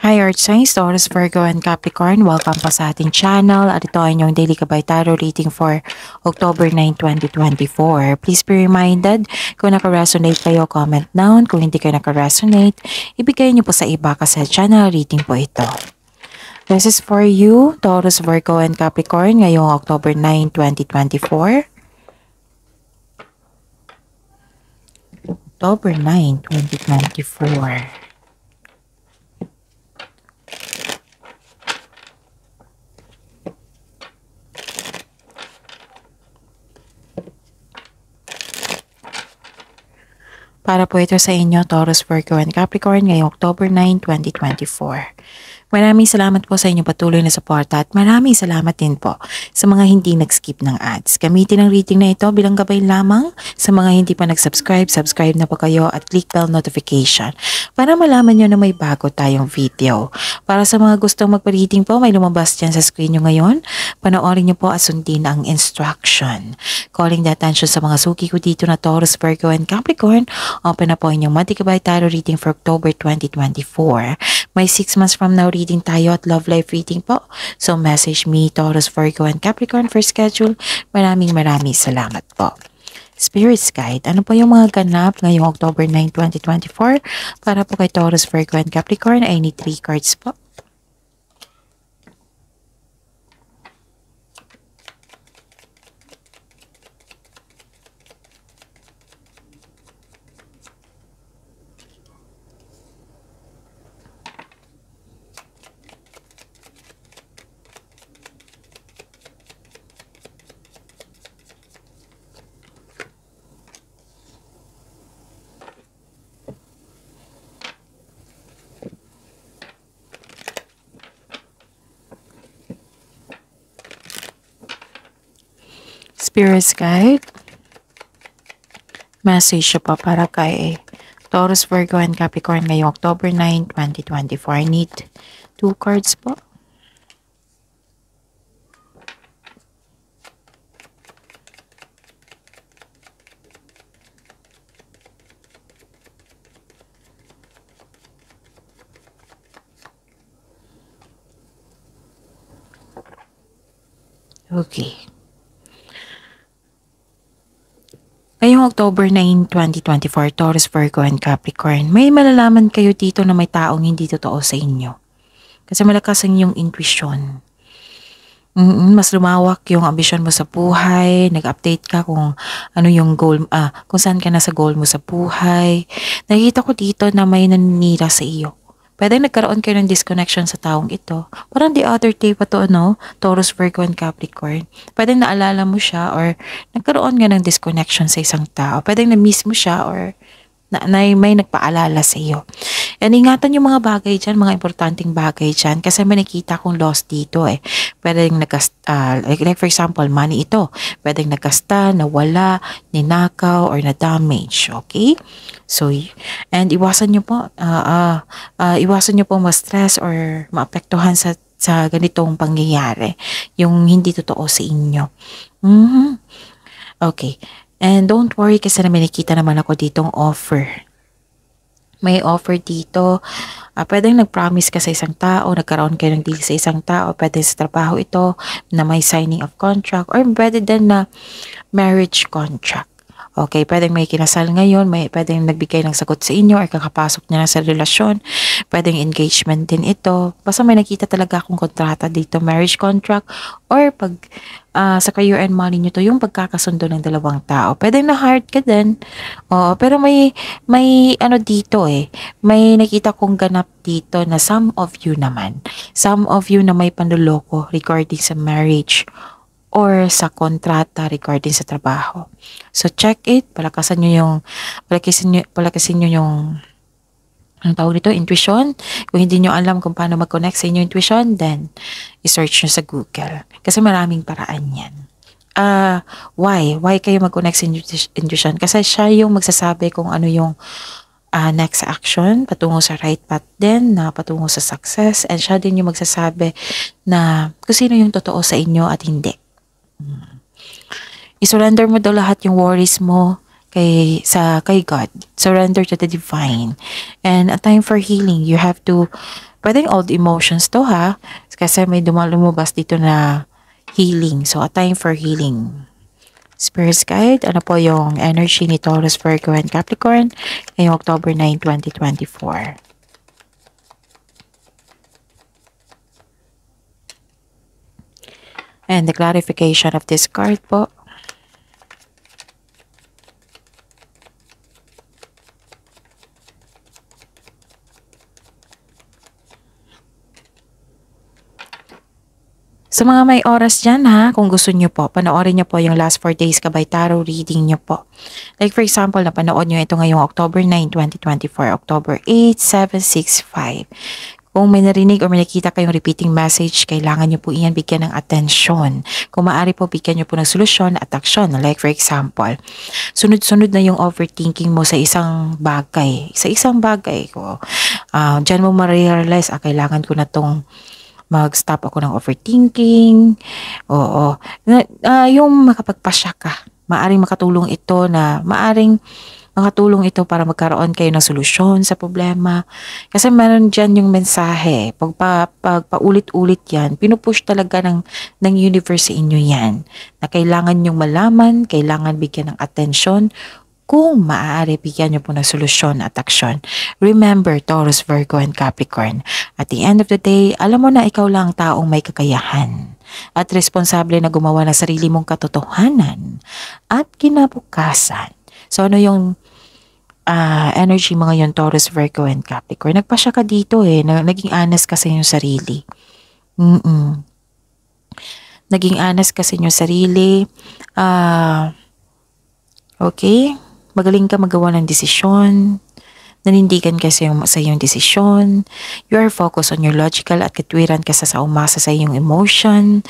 Hi Earth Signs, Taurus, Virgo, and Capricorn. Welcome po sa ating channel at ito ay inyong Daily Gabay Tarot reading for October 9, 2024. Please be reminded, kung nakaresonate kayo, comment down. Kung hindi kayo nakaresonate, ibigay niyo po sa iba kasi channel reading po ito. This is for you, Taurus, Virgo, and Capricorn ngayong October 9, 2024. October 9, 2024. Para po ito sa inyo, Taurus, Virgo, and Capricorn ngayong October 9, 2024. Maraming salamat po sa inyong patuloy na suporta at maraming salamat din po sa mga hindi nag-skip ng ads. Gamitin ang rating na ito bilang gabay lamang sa mga hindi pa nag-subscribe. Subscribe na po kayo at click bell notification para malaman nyo na may bago tayong video. Para sa mga gustong magpa-rating po, may lumabas dyan sa screen nyo ngayon. Panoorin nyo po at sundin ang instruction. Calling the attention sa mga suki ko dito na Taurus, Virgo, and Capricorn, open na po inyong Matikabay Tarot Reading for October 2024. May 6 months from now reading tayo at love life reading po. So message me, Taurus, Virgo, and Capricorn for schedule. Maraming maraming salamat po. Spirits Guide. Ano po yung mga ganap ngayong October 9, 2024? Para po kay Taurus, Virgo, and Capricorn, I need 3 cards po. Spirit's Guide. Message siya pa para kay Taurus, Virgo, and Capricorn ngayong October 9, 2024. I need two cards po. Okay. Ngayong October 9, 2024, Taurus, Virgo, and Capricorn, may malalaman kayo dito na may taong hindi totoo sa inyo. Kasi malakas ang iyong intuition. Mm-mm, mas lumawak yung ambisyon mo sa buhay, nag-update ka kung ano yung goal, ah, kung saan ka na sa goal mo sa buhay. Nakita ko dito na may naninira sa iyo. Pwedeng nagkaroon kayo ng disconnection sa taong ito. Parang the other day pa to, ano? Taurus, Virgo, and Capricorn. Pwedeng naalala mo siya or nagkaroon nga ng disconnection sa isang tao. Pwedeng na-miss mo siya or na, na may nagpaalala sa iyo. And ingatan yung mga bagay dyan, mga importanteng bagay dyan kasi may nakita kong loss dito eh. Pwedeng nag uh, ah, like, like for example, money ito. Pwedeng nagkasta, nawala, ninakaw, or na-damage. Okay? So, and iwasan nyo po, uh, uh, uh, iwasan nyo po ma-stress or maapektuhan sa sa ganitong pangyayari. Yung hindi totoo sa inyo. Mm-hmm. Okay. And don't worry kasi na nakita naman ako ditong offer. May offer dito. Uh, pwedeng nag-promise ka sa isang tao, nagkaroon kayo ng deal sa isang tao, pwede sa trabaho ito na may signing of contract or pwede din na marriage contract. Okay, pwedeng may kinasal ngayon, may pwedeng nagbigay ng sagot sa inyo or kakapasok niya sa relasyon. Pwedeng engagement din ito. Basta may nakita talaga akong kontrata dito, marriage contract or pag uh, sa career and money niyo to, yung pagkakasundo ng dalawang tao. Pwedeng na-hard ka din. Oo, pero may, may ano dito eh, may nakita kong ganap dito na some of you naman. Some of you na may panloloko regarding sa marriage or sa kontrata regarding sa trabaho. So check it, palakasan niyo yung palakasin niyo palakasin niyo yung ang tawag dito, intuition. Kung hindi nyo alam kung paano mag-connect sa inyong intuition, then isearch nyo sa Google. Kasi maraming paraan yan. Uh, why? Why kayo mag-connect sa intuition? Kasi siya yung magsasabi kung ano yung uh, next action patungo sa right path din na patungo sa success and siya din yung magsasabi na kung sino yung totoo sa inyo at hindi. I-surrender mo daw lahat yung worries mo kay sa kay God. Surrender to the divine. And a time for healing. You have to pwedeng old emotions to ha. Kasi may dumalumabas dito na healing. So a time for healing. Spirits Guide, ano po yung energy ni Taurus, Virgo, and Capricorn ngayong October 9, 2024. and the clarification of this card po. Sa mga may oras dyan ha, kung gusto nyo po, panoorin nyo po yung last 4 days kabay tarot reading nyo po. Like for example, napanood nyo ito ngayong October 9, 2024, October 8, 7, 6, 5. Kung may narinig o may nakita kayong repeating message, kailangan nyo po iyan bigyan ng atensyon. Kung maaari po, bigyan nyo po ng solusyon at aksyon. Like for example, sunod-sunod na yung overthinking mo sa isang bagay. Sa isang bagay ko. Uh, ah, Diyan mo ma-realize, ah, kailangan ko na tong mag-stop ako ng overthinking. Oo. Uh, yung makapagpasya ka. Maaring makatulong ito na maaring Makatulong ito para magkaroon kayo ng solusyon sa problema. Kasi meron dyan yung mensahe. Pag, pa, pag paulit-ulit yan, pinupush talaga ng, ng universe sa inyo yan. Na kailangan yung malaman, kailangan bigyan ng attention, kung maaari bigyan niyo po ng solusyon at aksyon. Remember, Taurus, Virgo, and Capricorn, at the end of the day, alam mo na ikaw lang taong may kakayahan at responsable na gumawa ng sarili mong katotohanan at kinabukasan So ano yung uh, energy mga yon Taurus, Virgo, and Capricorn. Nagpa siya ka dito eh. Naging honest kasi yung sarili. Mm-mm. Naging honest kasi yung sarili. Uh, okay? Magaling ka magawa ng desisyon. Nanindigan ka sa iyong, sa iyong desisyon. You are focused on your logical at katwiran ka sa, sa umasa sa iyong emotion.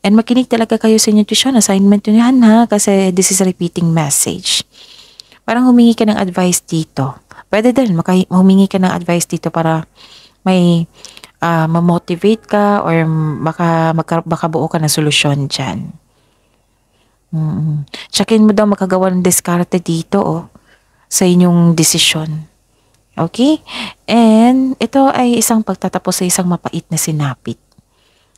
And makinig talaga kayo sa inyong intuition. Assignment yun yan ha, kasi this is a repeating message parang humingi ka ng advice dito. Pwede din, humingi ka ng advice dito para may uh, ma-motivate ka or maka, magka, baka buo ka ng solusyon dyan. mm Checkin mo daw makagawa ng diskarte dito oh, sa inyong desisyon. Okay? And ito ay isang pagtatapos sa isang mapait na sinapit.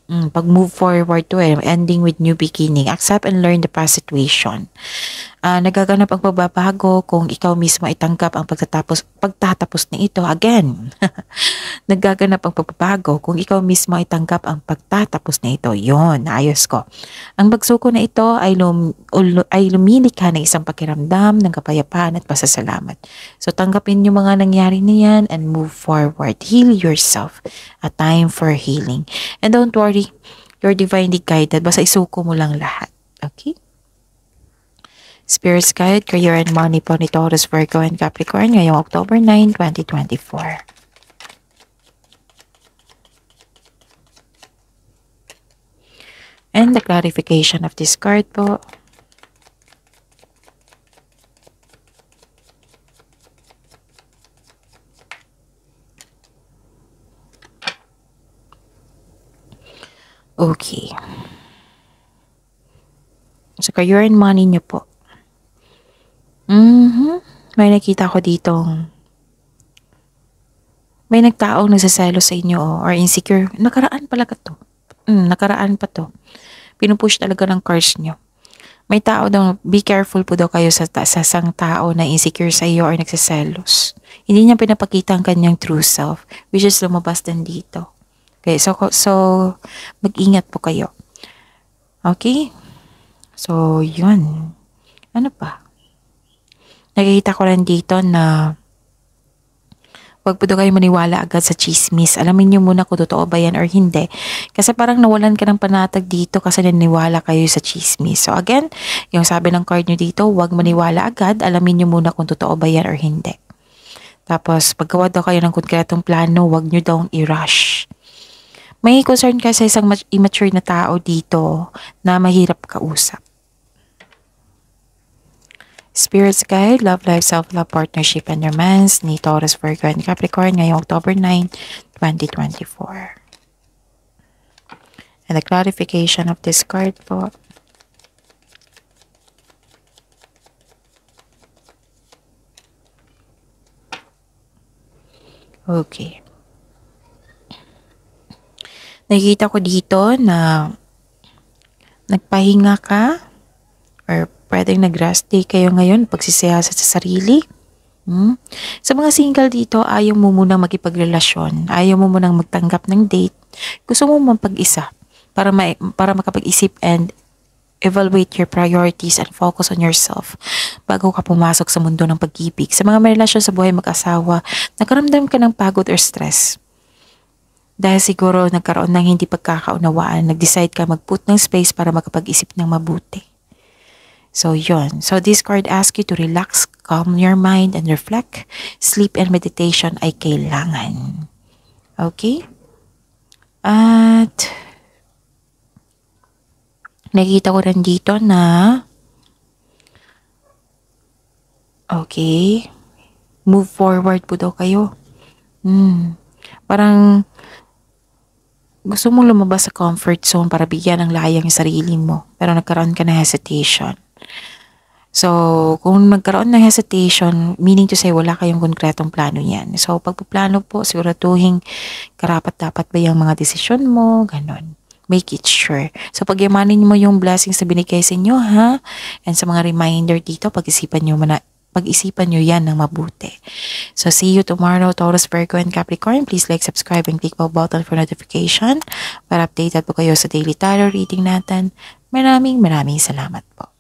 Mm, pag move forward to eh, ending with new beginning. Accept and learn the past situation uh, nagaganap ang pagbabago kung ikaw mismo ay tanggap ang pagtatapos, pagtatapos na ito. Again, nagaganap ang pagbabago kung ikaw mismo ay tanggap ang pagtatapos na ito. Yon, naayos ko. Ang bagsuko na ito ay, lum, ay lumilikha ng isang pakiramdam ng kapayapaan at pasasalamat. So tanggapin yung mga nangyari na yan and move forward. Heal yourself. A time for healing. And don't worry, your divinely guided. Basta isuko mo lang lahat. Okay? Spirits Guide, Career and Money po ni Taurus, Virgo, and Capricorn ngayong October 9, 2024. And the clarification of this card po. Okay. So, career and money niyo po may nakita ko ditong may nagtaong nagsaselo sa inyo oh, or insecure. Nakaraan pala ka to. Mm, nakaraan pa to. Pinupush talaga ng curse nyo. May tao daw, be careful po daw kayo sa, sa sang tao na insecure sa iyo or nagsaselos. Hindi niya pinapakita ang kanyang true self, which is lumabas din dito. Okay, so, so mag-ingat po kayo. Okay? So, yun. Ano pa? nakikita ko lang dito na Huwag po kayo maniwala agad sa chismis. Alamin niyo muna kung totoo ba yan or hindi. Kasi parang nawalan ka ng panatag dito kasi naniwala kayo sa chismis. So again, yung sabi ng card niyo dito, huwag maniwala agad. Alamin niyo muna kung totoo ba yan or hindi. Tapos, paggawa daw kayo ng konkretong plano, huwag niyo daw i-rush. May concern ka sa isang immature na tao dito na mahirap kausap. Spirits Guide, Love Life, Self-Love, Partnership, and Romance ni Taurus, Virgo, and Capricorn ngayong October 9, 2024. And the clarification of this card po. Okay. Nakikita ko dito na nagpahinga ka Or pwedeng nag-rest day kayo ngayon pagsisiyasa sa sarili. Hmm? Sa mga single dito, ayaw mo munang makipagrelasyon. Ayaw mo munang magtanggap ng date. Gusto mo mong pag-isa para, ma para makapag-isip and evaluate your priorities and focus on yourself bago ka pumasok sa mundo ng pag-ibig. Sa mga may relasyon sa buhay mag-asawa, nakaramdam ka ng pagod or stress. Dahil siguro nagkaroon ng hindi pagkakaunawaan, nag-decide ka mag ng space para makapag-isip ng mabuti. So, yon. So, this card asks you to relax, calm your mind, and reflect. Sleep and meditation ay kailangan. Okay? At, nakita ko rin dito na, okay, move forward po daw kayo. Hmm. Parang, gusto mong lumabas sa comfort zone para bigyan ng layang sarili mo. Pero nagkaroon ka na hesitation. So, kung magkaroon ng hesitation, meaning to say wala kayong konkretong plano niyan. So, pagpaplano po, siguraduhin karapat-dapat ba yung mga desisyon mo, ganun. Make it sure. So, pagyamanin mo yung blessings na binigay sa inyo, ha? And sa mga reminder dito, pag-isipan nyo muna pag-isipan nyo yan ng mabuti. So, see you tomorrow, Taurus, Virgo, and Capricorn. Please like, subscribe, and click bell button for notification para updated po kayo sa daily tarot reading natin. Maraming maraming salamat po.